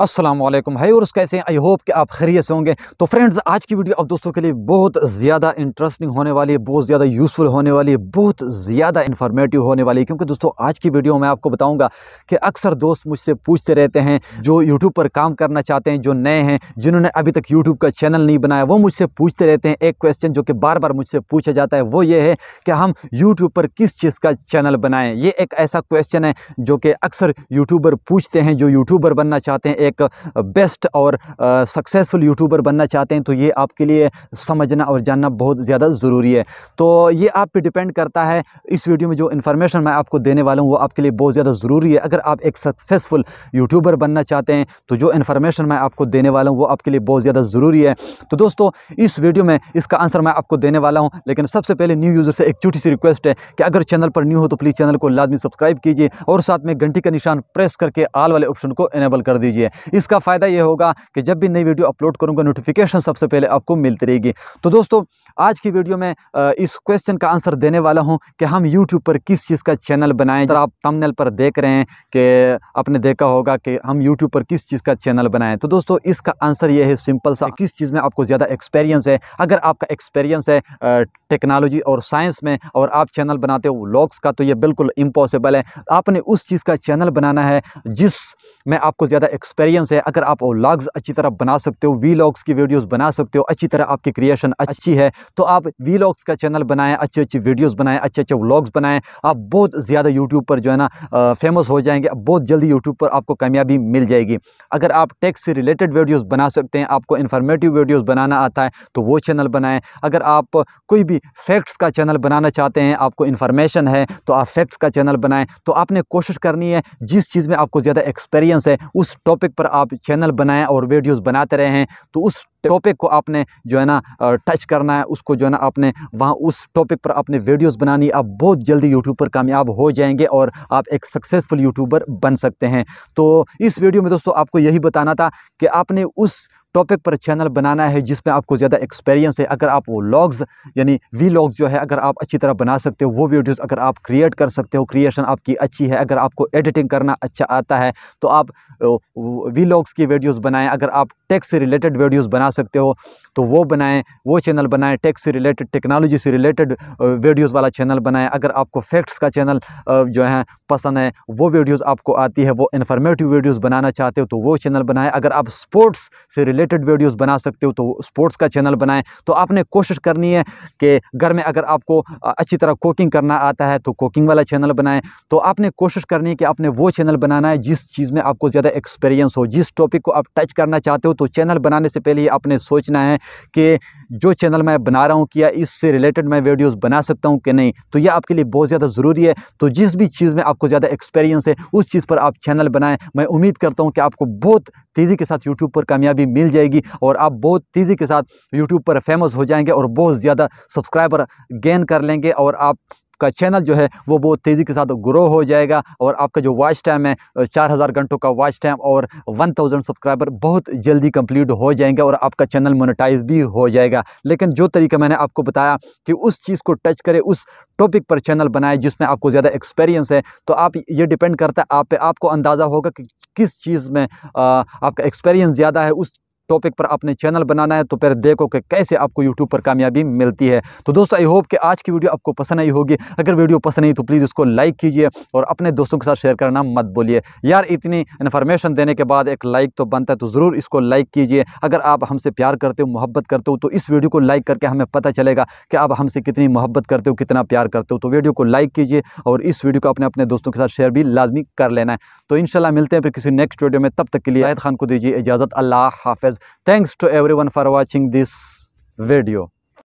Aslam high और कैसे I hope कि आप खरीय से होंगे तो फ्रेंड्स आज की वीडियो आप दोस्तों के लिए बहुत ज़्यादा इंटरेस्टिंग होने वाली है बहुत ज़्यादा यूज़फुल होने वाली है बहुत ज़्यादा इन्फॉर्मेटिव होने वाली है क्योंकि दोस्तों आज की वीडियो में आपको बताऊंगा कि अक्सर दोस्त मुझसे पूछते रहते हैं जो यूट्यूब पर काम करना चाहते हैं जो नए हैं जिन्होंने अभी तक यूट्यूब का चैनल नहीं बनाया वो मुझसे पूछते रहते हैं एक क्वेश्चन जो कि बार बार मुझसे पूछा जाता है वो ये है कि हम यूट्यूब पर किस चीज़ का चैनल बनाएँ ये एक ऐसा क्वेश्चन है जो कि अक्सर यूट्यूबर पूछते हैं जो यूट्यूबर बनना चाहते हैं एक बेस्ट और सक्सेसफुल यूट्यूबर बनना चाहते हैं तो ये आपके लिए समझना और जानना बहुत ज़्यादा ज़रूरी है तो ये आप पे डिपेंड करता है इस वीडियो में जो इन्फॉर्मेशन मैं आपको देने वाला हूँ वो आपके लिए बहुत ज़्यादा ज़रूरी है अगर आप एक सक्सेसफुल यूट्यूबर बनना चाहते हैं तो जो इन्फॉर्मेशन मैं आपको देने वाला हूँ वो आपके लिए बहुत ज़्यादा ज़रूरी है तो दोस्तों इस वीडियो में इसका आंसर मैं आपको देने वाला हूँ लेकिन सबसे पहले न्यू यूज़र से एक छोटी सी रिक्वेस्ट है कि अगर चैनल पर न्यू हो तो प्लीज़ चैनल को लाजमी सब्सक्राइब कीजिए और साथ में घंटी का निशान प्रेस करके आल वाले ऑप्शन को इनेबल कर दीजिए इसका फ़ायदा ये होगा कि जब भी नई वीडियो अपलोड करूँगा नोटिफिकेशन सबसे पहले आपको मिलती रहेगी तो दोस्तों आज की वीडियो में इस क्वेश्चन का आंसर देने वाला हूँ कि हम यूट्यूब पर किस चीज़ का चैनल बनाए तो आप तमनल पर देख रहे हैं कि आपने देखा होगा कि हम यूट्यूब पर किस चीज़ का चैनल बनाएं तो दोस्तों इसका आंसर ये है सिंपल सा किस चीज़ में आपको ज़्यादा एक्सपीरियंस है अगर आपका एक्सपीरियंस है टेक्नोलॉजी और साइंस में और आप चैनल बनाते हो व्लॉग्स का तो ये बिल्कुल इम्पॉसिबल है आपने उस चीज़ का चैनल बनाना है जिस में आपको ज़्यादा एक्सपेरियंस एक्सपीरियंस है अगर आप व्लॉग्स अच्छी तरह बना सकते हो वी लॉग्स की वीडियोस बना सकते हो अच्छी तरह आपकी क्रिएशन अच्छी है तो आप वी लॉग्स का चैनल बनाएं अच्छी अच्छी वीडियोस बनाएं अच्छे अच्छे व्लॉग्स बनाएं आप बहुत ज़्यादा यूट्यूब पर जो है ना फेमस हो जाएंगे बहुत जल्दी यूट्यूब पर आपको कामयाबी मिल जाएगी अगर आप टेक्स से रिलेटेड वीडियोज़ बना सकते हैं आपको इन्फॉर्मेटिव वीडियोज़ बनाना आता है तो वो चैनल बनाएँ अगर आप कोई भी फैक्ट्स का चैनल बनाना चाहते हैं आपको इन्फॉर्मेशन है तो आप फैक्ट्स का चैनल बनाएँ तो आपने कोशिश करनी है जिस चीज़ में आपको ज़्यादा एक्सपीरियंस है उस टॉपिक पर आप चैनल बनाएं और वीडियोस बनाते रहे हैं तो उस टॉपिक को आपने जो है ना टच करना है उसको जो है ना आपने वहाँ उस टॉपिक पर आपने वीडियोस बनानी आप बहुत जल्दी यूट्यूब पर कामयाब हो जाएंगे और आप एक सक्सेसफुल यूट्यूबर बन सकते हैं तो इस वीडियो में दोस्तों आपको यही बताना था कि आपने उस टॉपिक पर चैनल बनाना है जिसमें आपको ज़्यादा एक्सपीरियंस है अगर आप वो लॉग्स यानी वी लॉग जो है अगर आप अच्छी तरह बना सकते हो वो वीडियोज़ अगर आप क्रिएट कर सकते हो क्रिएशन आपकी अच्छी है अगर आपको एडिटिंग करना अच्छा आता है तो आप वी लॉग्स की वीडियोज़ बनाएँ अगर आप टेक्स से रिलेटेड वीडियोज़ बना सकते हो तो वो बनाएँ वो चैनल बनाएँ टेक्स से रिलेटेड टेक्नोलॉजी से रिलेटेड वीडियोज़ वाला चैनल बनाएँ अगर आपको फैक्ट्स का चैनल जो है पसंद है वो वीडियोज़ आपको आती है वो इन्फॉर्मेटिव वीडियोज़ बनाना चाहते हो तो वो चैनल बनाएँ अगर आप स्पोर्ट्स से रिलेटेड रिलेटेड वीडियोस बना सकते हो तो स्पोर्ट्स का चैनल बनाएं तो आपने कोशिश करनी है कि घर में अगर आपको अच्छी तरह कुकिंग करना आता है तो कुकिंग वाला चैनल बनाएं तो आपने कोशिश करनी है कि आपने वो चैनल बनाना है जिस चीज़ में आपको ज़्यादा एक्सपीरियंस हो जिस टॉपिक को आप टच करना चाहते हो तो चैनल बनाने से पहले आपने सोचना है कि जो चैनल मैं बना रहा हूँ क्या इससे रिलेटेड मैं वीडियोज़ बना सकता हूँ कि नहीं तो यह आपके लिए बहुत ज़्यादा ज़रूरी है तो जिस भी चीज़ में आपको ज़्यादा एक्सपीरियंस है उस चीज़ पर आप चैनल बनाएं मैं उम्मीद करता हूँ कि आपको बहुत तेज़ी के साथ यूट्यूब पर कामयाबी मिल जाए जाएगी और आप बहुत तेज़ी के साथ यूट्यूब पर फेमस हो जाएंगे और बहुत ज़्यादा सब्सक्राइबर गेन कर लेंगे और आप का चैनल जो है वो बहुत तेज़ी के साथ ग्रो हो जाएगा और आपका जो वॉच टाइम है चार हज़ार घंटों का वॉच टाइम और वन थाउजेंड सब्सक्राइबर बहुत जल्दी कंप्लीट हो जाएंगे और आपका चैनल मोनेटाइज भी हो जाएगा लेकिन जो तरीका मैंने आपको बताया कि उस चीज़ को टच करें उस टॉपिक पर चैनल बनाए जिसमें आपको ज़्यादा एक्सपीरियंस है तो आप ये डिपेंड करता है आप पे आपको अंदाज़ा होगा कि किस चीज़ में आपका एक्सपीरियंस ज़्यादा है उस टॉपिक पर आपने चैनल बनाना है तो फिर देखो कि कैसे आपको यूट्यूब पर कामयाबी मिलती है तो दोस्तों आई होप कि आज की वीडियो आपको पसंद आई होगी अगर वीडियो पसंद आई तो प्लीज़ उसको लाइक कीजिए और अपने दोस्तों के साथ शेयर करना मत बोलिए यार इतनी इन्फॉर्मेशन देने के बाद एक लाइक तो बनता है तो ज़रूर इसको लाइक कीजिए अगर आप हमसे प्यार करते हो मोहब्बत करते हो तो इस वीडियो को लाइक करके हमें पता चलेगा कि आप हमसे कितनी मोहब्बत करते हो कितना प्यार करते हो तो वीडियो को लाइक कीजिए और इस वीडियो को अपने अपने दोस्तों के साथ शेयर भी लाजमी कर लेना है तो इन मिलते हैं फिर किसी नेक्स्ट वीडियो में तब तक के लिए आयद खान को दीजिए इजाज़त अल्लाह हाफिज़ Thanks to everyone for watching this video.